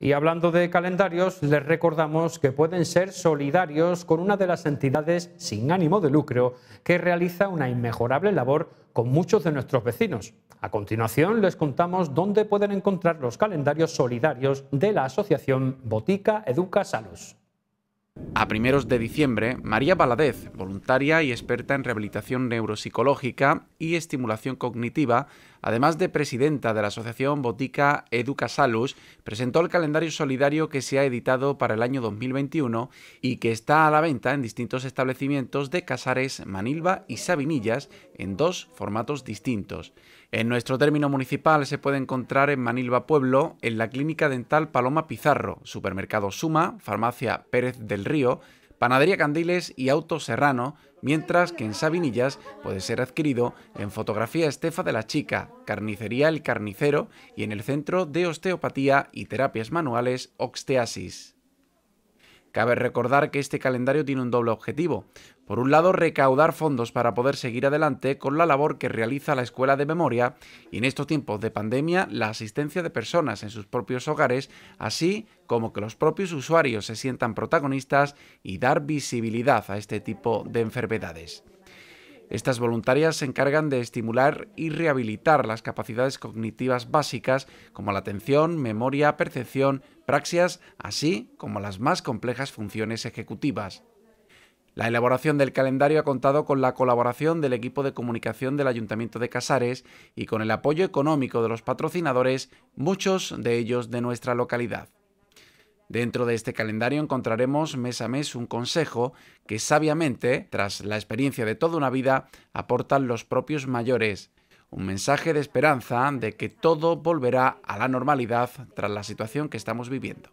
Y hablando de calendarios, les recordamos que pueden ser solidarios con una de las entidades sin ánimo de lucro que realiza una inmejorable labor con muchos de nuestros vecinos. A continuación les contamos dónde pueden encontrar los calendarios solidarios de la asociación Botica Educa Salus. A primeros de diciembre, María Baladez, voluntaria y experta en rehabilitación neuropsicológica y estimulación cognitiva, además de presidenta de la asociación Botica Educa Salus, presentó el calendario solidario que se ha editado para el año 2021 y que está a la venta en distintos establecimientos de Casares, Manilva y Sabinillas en dos formatos distintos. En nuestro término municipal se puede encontrar en Manilva Pueblo, en la Clínica Dental Paloma Pizarro, Supermercado Suma, Farmacia Pérez del Río, Panadería Candiles y Auto Serrano, mientras que en Sabinillas puede ser adquirido en Fotografía Estefa de la Chica, Carnicería El Carnicero y en el Centro de Osteopatía y Terapias Manuales Oxteasis. Cabe recordar que este calendario tiene un doble objetivo. Por un lado, recaudar fondos para poder seguir adelante con la labor que realiza la Escuela de Memoria y en estos tiempos de pandemia la asistencia de personas en sus propios hogares, así como que los propios usuarios se sientan protagonistas y dar visibilidad a este tipo de enfermedades. Estas voluntarias se encargan de estimular y rehabilitar las capacidades cognitivas básicas como la atención, memoria, percepción, praxias, así como las más complejas funciones ejecutivas. La elaboración del calendario ha contado con la colaboración del equipo de comunicación del Ayuntamiento de Casares y con el apoyo económico de los patrocinadores, muchos de ellos de nuestra localidad. Dentro de este calendario encontraremos mes a mes un consejo que sabiamente, tras la experiencia de toda una vida, aportan los propios mayores. Un mensaje de esperanza de que todo volverá a la normalidad tras la situación que estamos viviendo.